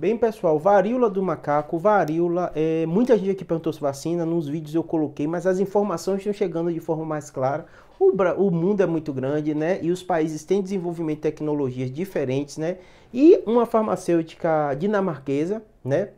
Bem, pessoal, varíola do macaco, varíola. É, muita gente aqui perguntou se vacina, nos vídeos eu coloquei, mas as informações estão chegando de forma mais clara. O, o mundo é muito grande, né? E os países têm desenvolvimento de tecnologias diferentes, né? E uma farmacêutica dinamarquesa, né?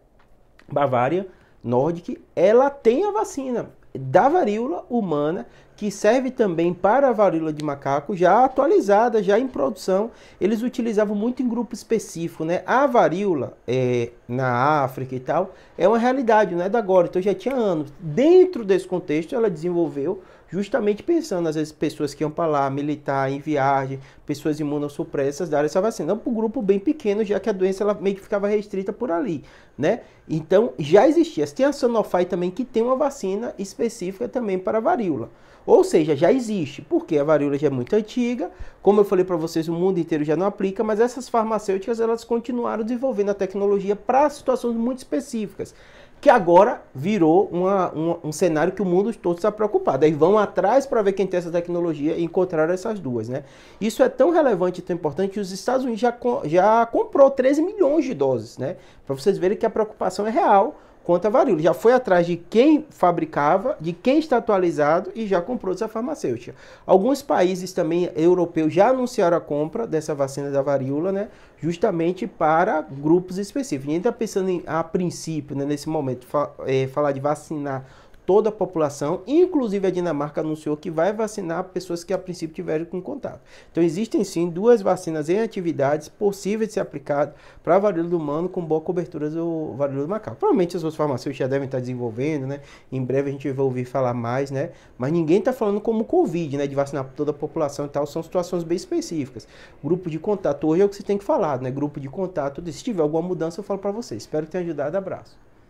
Bavária, Nordic, ela tem a vacina da varíola humana, que serve também para a varíola de macaco, já atualizada, já em produção. Eles utilizavam muito em grupo específico, né? A varíola é, na África e tal é uma realidade, não é da agora, então já tinha anos. Dentro desse contexto, ela desenvolveu justamente pensando, às vezes, pessoas que iam para lá, militar, em viagem, pessoas imunossupressas, darem essa vacina para um grupo bem pequeno, já que a doença ela meio que ficava restrita por ali, né? Então, já existia. Tem a Sanofi também, que tem uma vacina específica também para varíola. Ou seja, já existe, porque a varíola já é muito antiga, como eu falei para vocês, o mundo inteiro já não aplica, mas essas farmacêuticas, elas continuaram desenvolvendo a tecnologia para situações muito específicas que agora virou uma, um cenário que o mundo todo está preocupado. Aí vão atrás para ver quem tem essa tecnologia e encontrar essas duas, né? Isso é tão relevante e tão importante que os Estados Unidos já, já comprou 13 milhões de doses, né? Para vocês verem que a preocupação é real contra a varíola. Já foi atrás de quem fabricava, de quem está atualizado e já comprou essa farmacêutica. Alguns países também europeus já anunciaram a compra dessa vacina da varíola, né? Justamente para grupos específicos. Ninguém está pensando em, a princípio, né, nesse momento, fa é, falar de vacinar toda a população, inclusive a Dinamarca anunciou que vai vacinar pessoas que a princípio tiveram com contato. Então existem sim duas vacinas em atividades possíveis de ser aplicadas para varíola do humano com boa cobertura do varíola do macaco. Provavelmente as suas farmacêuticas já devem estar desenvolvendo, né? Em breve a gente vai ouvir falar mais, né? Mas ninguém está falando como Covid, né? De vacinar toda a população e tal, são situações bem específicas. Grupo de contato hoje é o que você tem que falar, né? Grupo de contato, se tiver alguma mudança eu falo para vocês. Espero ter ajudado, abraço.